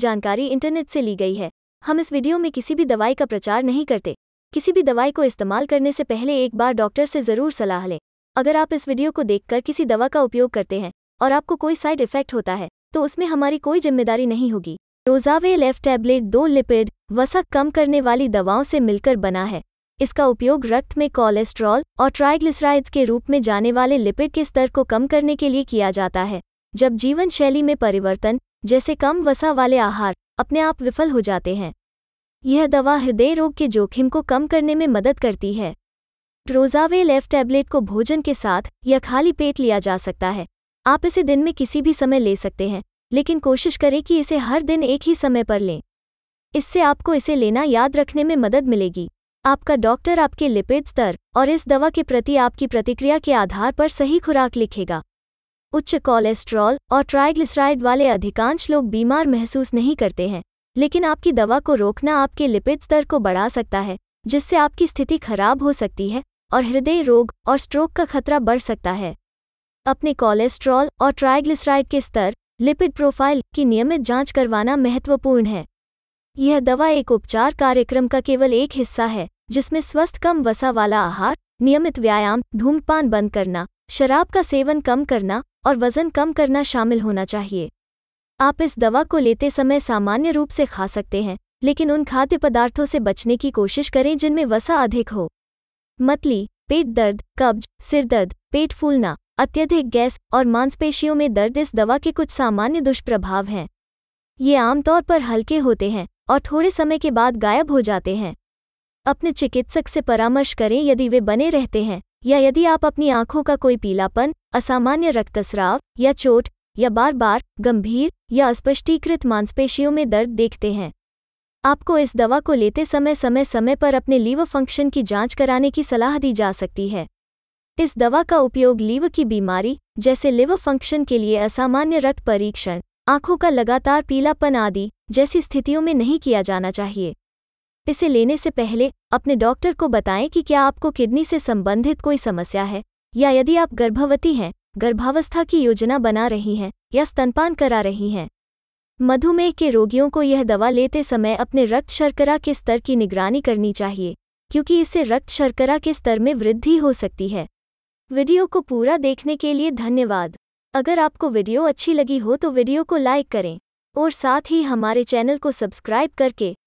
जानकारी इंटरनेट से ली गई है हम इस वीडियो में किसी भी दवाई का प्रचार नहीं करते किसी भी दवाई को इस्तेमाल करने से पहले एक बार डॉक्टर से ज़रूर सलाह लें अगर आप इस वीडियो को देखकर किसी दवा का उपयोग करते हैं और आपको कोई साइड इफेक्ट होता है तो उसमें हमारी कोई जिम्मेदारी नहीं होगी रोजावे लेफ्ट टैबलेट दो लिपिड वसा कम करने वाली दवाओं से मिलकर बना है इसका उपयोग रक्त में कोलेस्ट्रॉल और ट्राइग्लिसराइड्स के रूप में जाने वाले लिपिड के स्तर को कम करने के लिए किया जाता है जब जीवन शैली में परिवर्तन जैसे कम वसा वाले आहार अपने आप विफल हो जाते हैं यह दवा हृदय रोग के जोखिम को कम करने में मदद करती है रोजावे लेफ टैबलेट को भोजन के साथ या खाली पेट लिया जा सकता है आप इसे दिन में किसी भी समय ले सकते हैं लेकिन कोशिश करें कि इसे हर दिन एक ही समय पर लें इससे आपको इसे लेना याद रखने में मदद मिलेगी आपका डॉक्टर आपके लिपिड स्तर और इस दवा के प्रति आपकी प्रतिक्रिया के आधार पर सही खुराक लिखेगा उच्च कोलेस्ट्रॉल और ट्राइग्लिसराइड वाले अधिकांश लोग बीमार महसूस नहीं करते हैं लेकिन आपकी दवा को रोकना आपके लिपिड स्तर को बढ़ा सकता है जिससे आपकी स्थिति खराब हो सकती है और हृदय रोग और स्ट्रोक का खतरा बढ़ सकता है अपने कोलेस्ट्रॉल और ट्राइग्लिसराइड के स्तर लिपिड प्रोफाइल की नियमित जांच करवाना महत्वपूर्ण है यह दवा एक उपचार कार्यक्रम का केवल एक हिस्सा है जिसमें स्वस्थ कम वसा वाला आहार नियमित व्यायाम धूमपान बंद करना शराब का सेवन कम करना और वज़न कम करना शामिल होना चाहिए आप इस दवा को लेते समय सामान्य रूप से खा सकते हैं लेकिन उन खाद्य पदार्थों से बचने की कोशिश करें जिनमें वसा अधिक हो मतली पेट दर्द कब्ज सिरदर्द पेट फूलना अत्यधिक गैस और मांसपेशियों में दर्द इस दवा के कुछ सामान्य दुष्प्रभाव हैं ये आमतौर पर हल्के होते हैं और थोड़े समय के बाद गायब हो जाते हैं अपने चिकित्सक से परामर्श करें यदि वे बने रहते हैं या यदि आप अपनी आंखों का कोई पीलापन असामान्य रक्तस्राव या चोट या बार बार गंभीर या अस्पष्टीकृत मांसपेशियों में दर्द देखते हैं आपको इस दवा को लेते समय समय समय पर अपने लीवर फंक्शन की जांच कराने की सलाह दी जा सकती है इस दवा का उपयोग लीव की बीमारी जैसे लिव फंक्शन के लिए असामान्य रक्त परीक्षण आंखों का लगातार पीलापन आदि जैसी स्थितियों में नहीं किया जाना चाहिए इसे लेने से पहले अपने डॉक्टर को बताएं कि क्या आपको किडनी से संबंधित कोई समस्या है या यदि आप गर्भवती हैं गर्भावस्था की योजना बना रही हैं या स्तनपान करा रही हैं मधुमेह के रोगियों को यह दवा लेते समय अपने रक्त शर्करा के स्तर की निगरानी करनी चाहिए क्योंकि इससे रक्त शर्करा के स्तर में वृद्धि हो सकती है वीडियो को पूरा देखने के लिए धन्यवाद अगर आपको वीडियो अच्छी लगी हो तो वीडियो को लाइक करें और साथ ही हमारे चैनल को सब्सक्राइब करके